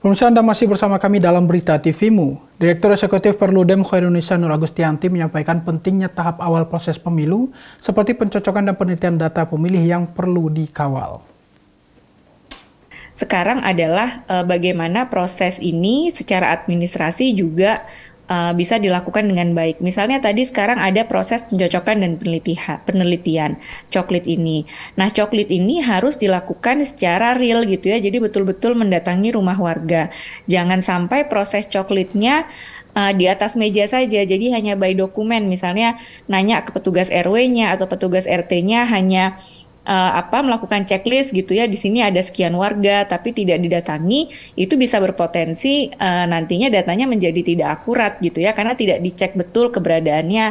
Pemirsa Anda masih bersama kami dalam Berita TVMU. Direktur Eksekutif Perludem Khairul Indonesia Nur Agustianti menyampaikan pentingnya tahap awal proses pemilu, seperti pencocokan dan penelitian data pemilih yang perlu dikawal sekarang adalah eh, bagaimana proses ini secara administrasi juga uh, bisa dilakukan dengan baik. Misalnya tadi sekarang ada proses pencocokan dan penelitian, penelitian coklit ini. Nah, coklit ini harus dilakukan secara real gitu ya. Jadi betul-betul mendatangi rumah warga. Jangan sampai proses coklitnya uh, di atas meja saja. Jadi hanya by dokumen misalnya nanya ke petugas RW-nya atau petugas RT-nya hanya uh, apa melakukan checklist gitu ya di sini ada sekian warga tapi tidak didatangi itu bisa berpotensi uh, nantinya datanya menjadi tidak akurat gitu ya karena tidak dicek betul keberadaannya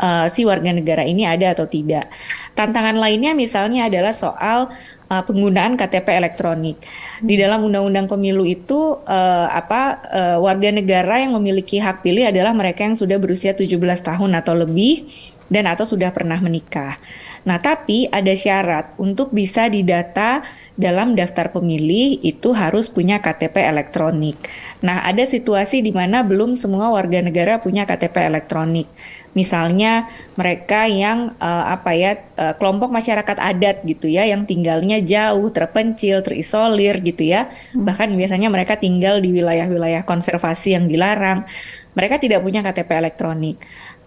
uh, si warga negara ini ada atau tidak. Tantangan lainnya misalnya adalah soal uh, penggunaan KTP elektronik. Di hmm. dalam undang-undang pemilu itu uh, apa uh, warga negara yang memiliki hak pilih adalah mereka yang sudah berusia 17 tahun atau lebih dan atau sudah pernah menikah. Nah, tapi ada syarat untuk bisa didata dalam daftar pemilih itu harus punya KTP elektronik. Nah, ada situasi di mana belum semua warga negara punya KTP elektronik. Misalnya mereka yang uh, apa ya uh, kelompok masyarakat adat gitu ya yang tinggalnya jauh, terpencil, terisolir gitu ya. Hmm. Bahkan biasanya mereka tinggal di wilayah-wilayah konservasi yang dilarang. Mereka tidak punya KTP elektronik.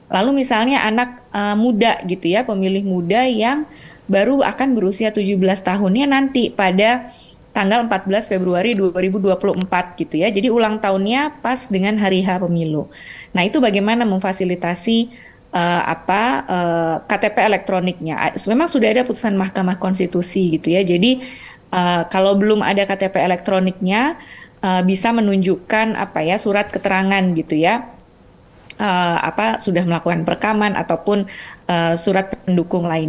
Lalu misalnya anak uh, muda gitu ya, pemilih muda yang baru akan berusia 17 tahunnya nanti pada tanggal 14 Februari 2024 gitu ya. Jadi ulang tahunnya pas dengan hari H pemilu. Nah, itu bagaimana memfasilitasi uh, apa uh, eh, KTP elektroniknya. Memang sudah ada putusan Mahkamah Konstitusi gitu ya. Jadi uh, kalau belum ada KTP elektroniknya bisa menunjukkan apa ya surat keterangan gitu ya Eh, apa sudah melakukan perekaman ataupun eh, surat pendukung lainnya